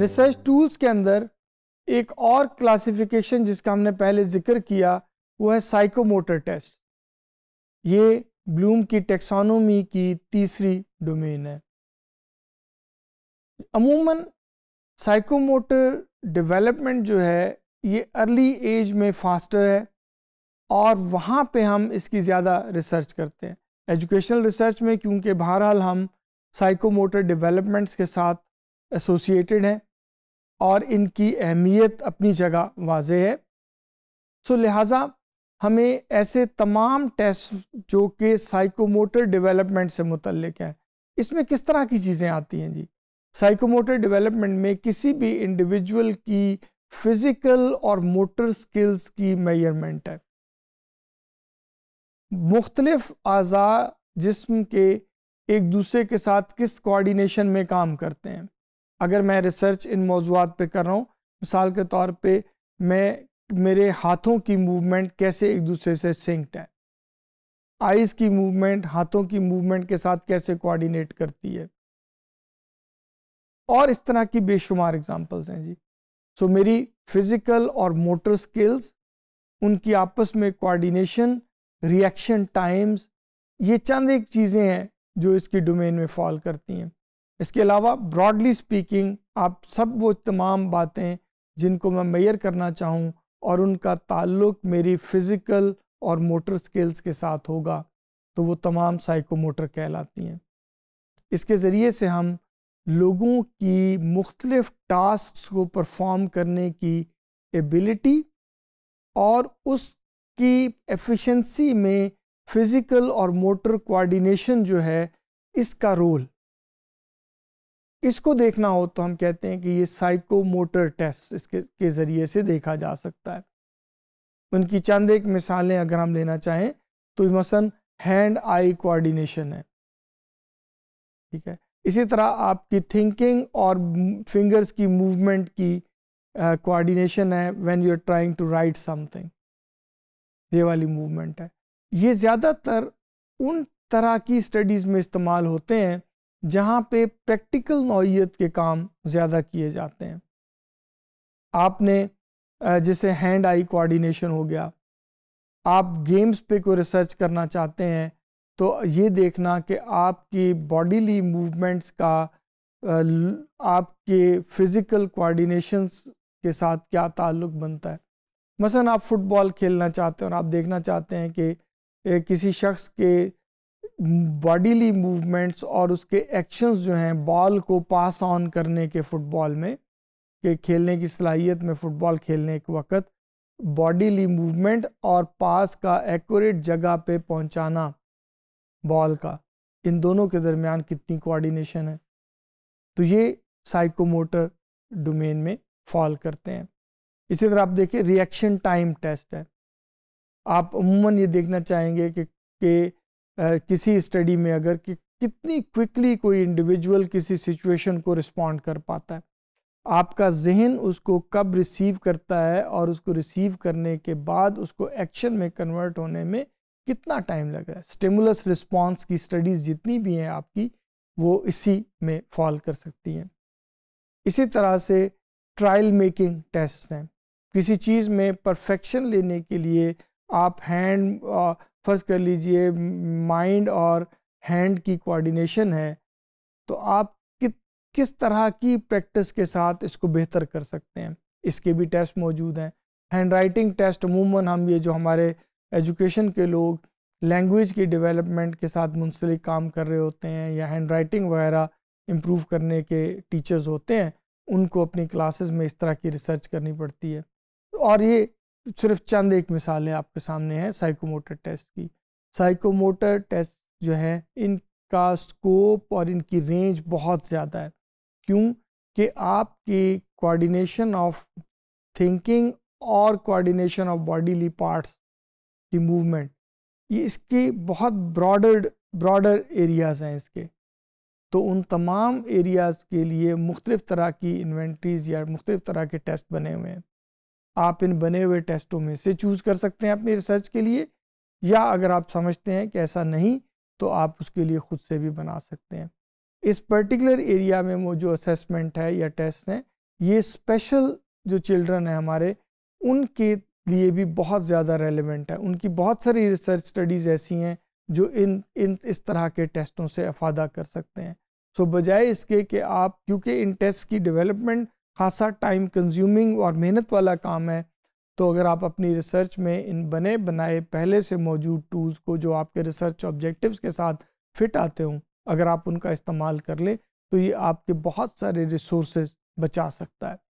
research tools के अंदर एक और क्लासिफिकेशन जिसका हमने पहले जिक्र किया वो है साइकोमोटर टेस्ट ये ब्लूम की टेक्सोनोमी की तीसरी डोमेन है अमूमन साइकोमोटर डेवलपमेंट जो है ये अर्ली एज में फास्टर है और वहाँ पे हम इसकी ज़्यादा रिसर्च करते हैं एजुकेशनल रिसर्च में क्योंकि बहरहाल हम साइकोमोटर डेवलपमेंट्स के साथ एसोसिएटेड हैं और इनकी अहमियत अपनी जगह वाज है सो लिहाजा हमें ऐसे तमाम टेस्ट जो कि साइकोमोटर डेवलपमेंट से मुतलक हैं इसमें किस तरह की चीज़ें आती हैं जी साइकोमोटर डेवलपमेंट में किसी भी इंडिविजुअल की फिज़िकल और मोटर स्किल्स की मेयरमेंट है मुख्तलफ अज़ा जिस्म के एक दूसरे के साथ किस कोऑर्डिनेशन में काम करते हैं अगर मैं रिसर्च इन मौजूद पे कर रहा हूँ मिसाल के तौर पे मैं मेरे हाथों की मूवमेंट कैसे एक दूसरे से सिंक्ड है आइज़ की मूवमेंट हाथों की मूवमेंट के साथ कैसे कोऑर्डिनेट करती है और इस तरह की बेशुमार एग्जांपल्स हैं जी सो so, मेरी फिज़िकल और मोटर स्किल्स उनकी आपस में कोऑर्डिनेशन रिएक्शन टाइम्स ये चंद एक चीज़ें हैं जो इसकी डोमेन में फॉल करती हैं इसके अलावा ब्रॉडली स्पीकिंग आप सब वो तमाम बातें जिनको मैं मैयर करना चाहूँ और उनका ताल्लुक मेरी फ़िज़िकल और मोटर स्किल्स के साथ होगा तो वो तमाम साइकोमोटर कहलाती हैं इसके ज़रिए से हम लोगों की मुख्तलिफ़ टास्क को परफॉर्म करने की एबिलिटी और उसकी एफिशिएंसी में फ़िज़िकल और मोटर कोऑर्डिनेशन जो है इसका रोल इसको देखना हो तो हम कहते हैं कि ये साइकोमोटर टेस्ट इसके के ज़रिए से देखा जा सकता है उनकी चंद एक मिसालें अगर हम लेना चाहें तो मसन हैंड आई कोऑर्डिनेशन है ठीक है इसी तरह आपकी थिंकिंग और फिंगर्स की मूवमेंट की कोऑर्डिनेशन है when you are trying to write something ये वाली मूवमेंट है ये ज़्यादातर उन तरह की स्टडीज़ में इस्तेमाल होते हैं जहाँ पे प्रैक्टिकल नौीयत के काम ज़्यादा किए जाते हैं आपने जैसे हैंड आई कोऑर्डिनेशन हो गया आप गेम्स पे कोई रिसर्च करना चाहते हैं तो ये देखना कि आपकी बॉडीली मूवमेंट्स का आपके फिज़िकल कोऑर्डिनेशन के साथ क्या ताल्लुक बनता है मसलन आप फुटबॉल खेलना चाहते हैं और आप देखना चाहते हैं कि किसी शख्स के बॉडीली मूवमेंट्स और उसके एक्शंस जो हैं बॉल को पास ऑन करने के फुटबॉल में के खेलने की सलाहियत में फ़ुटबॉल खेलने के वक्त बॉडीली मूवमेंट और पास का एक्यूरेट जगह पे पहुंचाना बॉल का इन दोनों के दरमियान कितनी कोऑर्डिनेशन है तो ये साइकोमोटर डोमेन में फॉल करते हैं इसी तरह आप देखिए रिएक्शन टाइम टेस्ट है आप अमूमन ये देखना चाहेंगे कि, कि किसी स्टडी में अगर कि कितनी क्विकली कोई इंडिविजुअल किसी सिचुएशन को रिस्पॉन्ड कर पाता है आपका जहन उसको कब रिसीव करता है और उसको रिसीव करने के बाद उसको एक्शन में कन्वर्ट होने में कितना टाइम लग रहा है स्टिमुलस रिस्पॉन्स की स्टडीज़ जितनी भी हैं आपकी वो इसी में फॉल कर सकती हैं इसी तरह से ट्रायल मेकिंग टेस्ट हैं किसी चीज़ में परफेक्शन लेने के लिए आप हैंड फ़र्ज़ कर लीजिए माइंड और हैंड की कोऑर्डिनेशन है तो आप कि, किस तरह की प्रैक्टिस के साथ इसको बेहतर कर सकते हैं इसके भी टेस्ट मौजूद हैं हैंड राइटिंग टेस्ट अमूमन हम ये जो हमारे एजुकेशन के लोग लैंग्वेज की डेवलपमेंट के साथ मुंसलिक काम कर रहे होते हैं या हैंड राइटिंग वगैरह इम्प्रूव करने के टीचर्स होते हैं उनको अपनी क्लासेस में इस तरह की रिसर्च करनी पड़ती है और ये सिर्फ चंद एक मिसालें आपके सामने हैं साइकोमोटर टेस्ट की साइकोमोटर टेस्ट जो है इनका स्कोप और इनकी रेंज बहुत ज़्यादा है क्योंकि आपके आपकी कोऑर्डिनेशन ऑफ थिंकिंग और कोऑर्डिनेशन ऑफ बॉडीली पार्ट्स की मूवमेंट ये इसके बहुत ब्रॉडर ब्रॉडर एरियाज़ हैं इसके तो उन तमाम एरियाज़ के लिए मुख्तलिफ़ तरह की इन्वेंट्रीज़ या मुख्तलिफ़ तरह के टेस्ट बने हुए हैं आप इन बने हुए टेस्टों में से चूज़ कर सकते हैं अपनी रिसर्च के लिए या अगर आप समझते हैं कि ऐसा नहीं तो आप उसके लिए खुद से भी बना सकते हैं इस पर्टिकुलर एरिया में वो जो असेसमेंट है या टेस्ट हैं ये स्पेशल जो चिल्ड्रन हैं हमारे उनके लिए भी बहुत ज़्यादा रेलिवेंट है उनकी बहुत सारी रिसर्च स्टडीज़ ऐसी हैं जो इन इन इस तरह के टेस्टों से अफादा कर सकते हैं सो बजाय इसके कि आप क्योंकि इन टेस्ट की डेवलपमेंट खासा टाइम कंज्यूमिंग और मेहनत वाला काम है तो अगर आप अपनी रिसर्च में इन बने बनाए पहले से मौजूद टूल्स को जो आपके रिसर्च ऑब्जेक्टिव्स के साथ फिट आते हों अगर आप उनका इस्तेमाल कर लें तो ये आपके बहुत सारे रिसोर्सेज बचा सकता है